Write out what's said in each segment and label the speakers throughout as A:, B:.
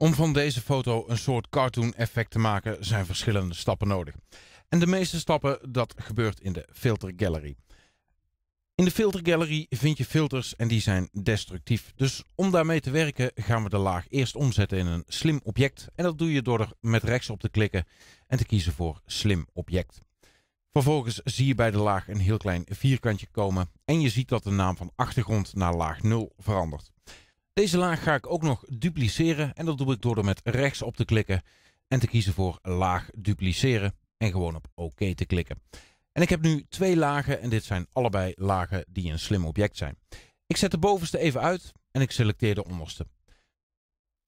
A: Om van deze foto een soort cartoon effect te maken zijn verschillende stappen nodig. En de meeste stappen dat gebeurt in de filter gallery. In de filter gallery vind je filters en die zijn destructief. Dus om daarmee te werken gaan we de laag eerst omzetten in een slim object. En dat doe je door er met rechts op te klikken en te kiezen voor slim object. Vervolgens zie je bij de laag een heel klein vierkantje komen en je ziet dat de naam van achtergrond naar laag 0 verandert. Deze laag ga ik ook nog dupliceren en dat doe ik door er met rechts op te klikken en te kiezen voor laag dupliceren en gewoon op oké te klikken. En ik heb nu twee lagen en dit zijn allebei lagen die een slim object zijn. Ik zet de bovenste even uit en ik selecteer de onderste.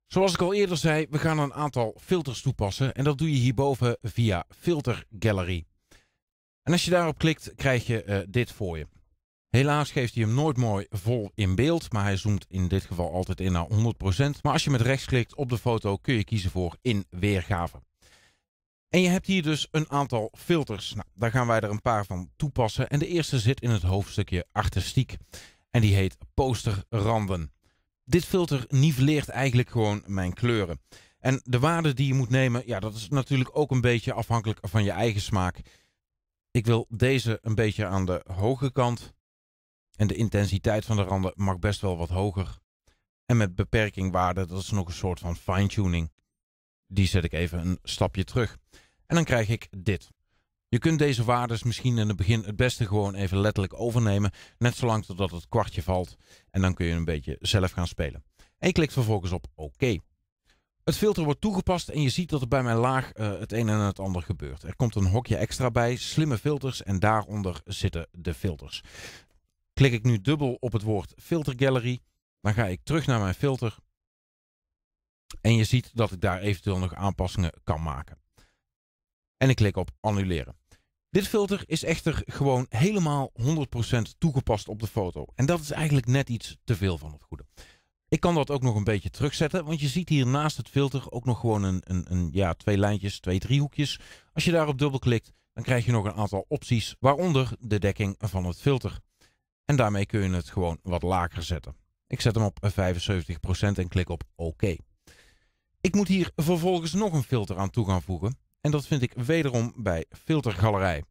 A: Zoals ik al eerder zei, we gaan een aantal filters toepassen en dat doe je hierboven via Filter Gallery. En als je daarop klikt, krijg je eh, dit voor je. Helaas geeft hij hem nooit mooi vol in beeld, maar hij zoomt in dit geval altijd in naar 100%. Maar als je met rechts klikt op de foto kun je kiezen voor in weergave. En je hebt hier dus een aantal filters. Nou, daar gaan wij er een paar van toepassen. En de eerste zit in het hoofdstukje artistiek. En die heet posterranden. Dit filter niveleert eigenlijk gewoon mijn kleuren. En de waarde die je moet nemen, ja, dat is natuurlijk ook een beetje afhankelijk van je eigen smaak. Ik wil deze een beetje aan de hoge kant. En de intensiteit van de randen mag best wel wat hoger. En met beperking waarde, dat is nog een soort van fine-tuning. Die zet ik even een stapje terug. En dan krijg ik dit. Je kunt deze waardes misschien in het begin het beste gewoon even letterlijk overnemen. Net zolang totdat het kwartje valt. En dan kun je een beetje zelf gaan spelen. En je klikt vervolgens op OK. Het filter wordt toegepast en je ziet dat er bij mijn laag eh, het een en het ander gebeurt. Er komt een hokje extra bij, slimme filters en daaronder zitten de filters. Klik ik nu dubbel op het woord Filter Gallery. Dan ga ik terug naar mijn filter. En je ziet dat ik daar eventueel nog aanpassingen kan maken. En ik klik op annuleren. Dit filter is echter gewoon helemaal 100% toegepast op de foto. En dat is eigenlijk net iets te veel van het goede. Ik kan dat ook nog een beetje terugzetten, want je ziet hier naast het filter ook nog gewoon een, een, een ja, twee lijntjes, twee driehoekjes. Als je daarop klikt, dan krijg je nog een aantal opties, waaronder de dekking van het filter. En daarmee kun je het gewoon wat lager zetten. Ik zet hem op 75% en klik op OK. Ik moet hier vervolgens nog een filter aan toe gaan voegen. En dat vind ik wederom bij filtergalerij.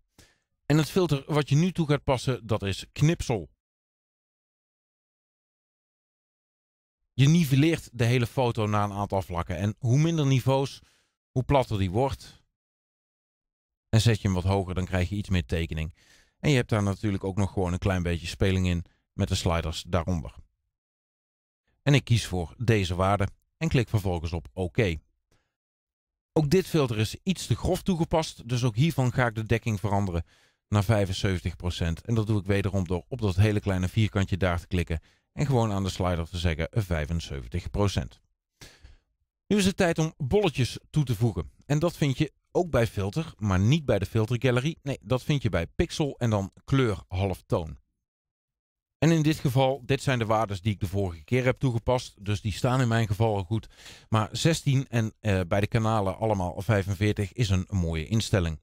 A: En het filter wat je nu toe gaat passen, dat is knipsel. Je nivelleert de hele foto na een aantal vlakken. En hoe minder niveaus, hoe platter die wordt. En zet je hem wat hoger, dan krijg je iets meer tekening. En je hebt daar natuurlijk ook nog gewoon een klein beetje speling in met de sliders daaronder. En ik kies voor deze waarde en klik vervolgens op OK. Ook dit filter is iets te grof toegepast, dus ook hiervan ga ik de dekking veranderen naar 75%. En dat doe ik wederom door op dat hele kleine vierkantje daar te klikken en gewoon aan de slider te zeggen 75%. Nu is het tijd om bolletjes toe te voegen. En dat vind je ook bij filter, maar niet bij de filtergalerie. Nee, dat vind je bij pixel en dan kleur halftoon. En in dit geval, dit zijn de waardes die ik de vorige keer heb toegepast. Dus die staan in mijn geval al goed. Maar 16 en eh, bij de kanalen allemaal 45 is een mooie instelling.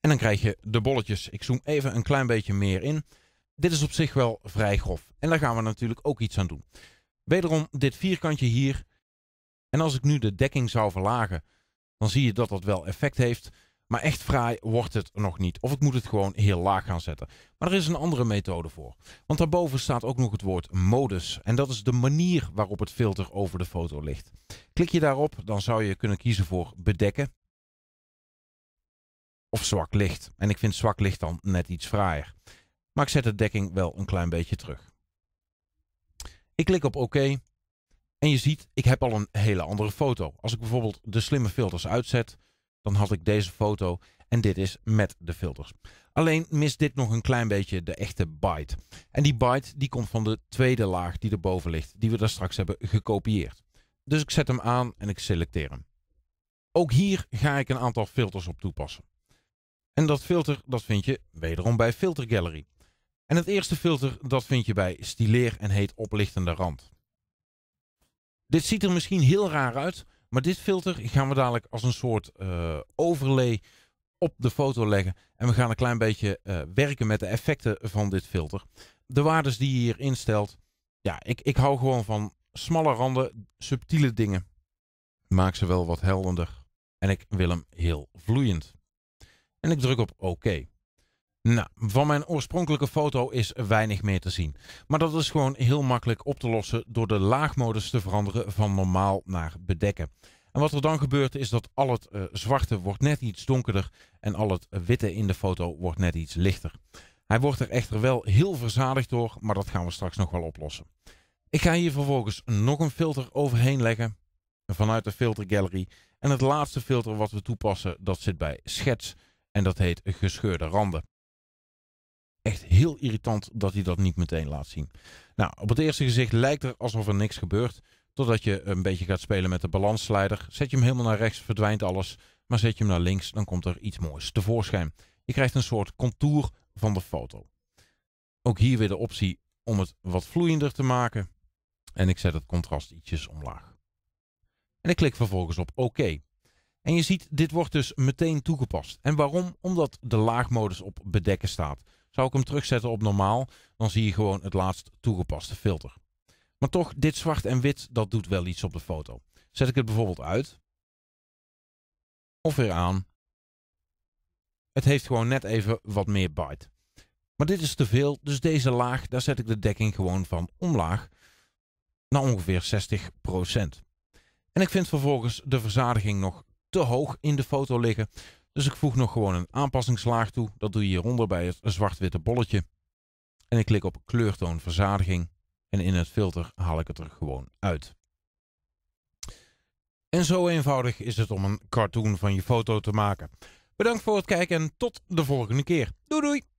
A: En dan krijg je de bolletjes. Ik zoom even een klein beetje meer in. Dit is op zich wel vrij grof. En daar gaan we natuurlijk ook iets aan doen. Wederom dit vierkantje hier. En als ik nu de dekking zou verlagen, dan zie je dat dat wel effect heeft. Maar echt fraai wordt het nog niet. Of ik moet het gewoon heel laag gaan zetten. Maar er is een andere methode voor. Want daarboven staat ook nog het woord modus. En dat is de manier waarop het filter over de foto ligt. Klik je daarop, dan zou je kunnen kiezen voor bedekken. Of zwak licht. En ik vind zwak licht dan net iets fraaier. Maar ik zet de dekking wel een klein beetje terug. Ik klik op oké. OK. En je ziet, ik heb al een hele andere foto. Als ik bijvoorbeeld de slimme filters uitzet, dan had ik deze foto. En dit is met de filters. Alleen mist dit nog een klein beetje de echte byte. En die byte die komt van de tweede laag die erboven ligt. Die we daar straks hebben gekopieerd. Dus ik zet hem aan en ik selecteer hem. Ook hier ga ik een aantal filters op toepassen. En dat filter dat vind je wederom bij Filter Gallery. En het eerste filter dat vind je bij stileer en heet oplichtende rand. Dit ziet er misschien heel raar uit. Maar dit filter gaan we dadelijk als een soort uh, overlay op de foto leggen. En we gaan een klein beetje eh, werken met de effecten van dit filter. De waardes die je hier instelt. Ja, ik, ik hou gewoon van smalle randen, subtiele dingen. Maak ze wel wat helderder. En ik wil hem heel vloeiend. En ik druk op oké. OK. Nou, van mijn oorspronkelijke foto is weinig meer te zien. Maar dat is gewoon heel makkelijk op te lossen door de laagmodus te veranderen van normaal naar bedekken. En wat er dan gebeurt is dat al het eh, zwarte wordt net iets donkerder en al het witte in de foto wordt net iets lichter. Hij wordt er echter wel heel verzadigd door, maar dat gaan we straks nog wel oplossen. Ik ga hier vervolgens nog een filter overheen leggen vanuit de filtergallery. En het laatste filter wat we toepassen, dat zit bij schets en dat heet gescheurde randen echt heel irritant dat hij dat niet meteen laat zien. Nou, op het eerste gezicht lijkt er alsof er niks gebeurt. Totdat je een beetje gaat spelen met de balansslider. Zet je hem helemaal naar rechts, verdwijnt alles. Maar zet je hem naar links, dan komt er iets moois tevoorschijn. Je krijgt een soort contour van de foto. Ook hier weer de optie om het wat vloeiender te maken. En ik zet het contrast ietsjes omlaag. En ik klik vervolgens op OK. En je ziet, dit wordt dus meteen toegepast. En waarom? Omdat de laagmodus op bedekken staat. Zou ik hem terugzetten op normaal, dan zie je gewoon het laatst toegepaste filter. Maar toch, dit zwart en wit, dat doet wel iets op de foto. Zet ik het bijvoorbeeld uit. Of weer aan. Het heeft gewoon net even wat meer bite. Maar dit is te veel, dus deze laag, daar zet ik de dekking gewoon van omlaag naar ongeveer 60%. En ik vind vervolgens de verzadiging nog te hoog in de foto liggen. Dus ik voeg nog gewoon een aanpassingslaag toe. Dat doe je hieronder bij het zwart-witte bolletje. En ik klik op kleurtoonverzadiging En in het filter haal ik het er gewoon uit. En zo eenvoudig is het om een cartoon van je foto te maken. Bedankt voor het kijken en tot de volgende keer. Doei doei!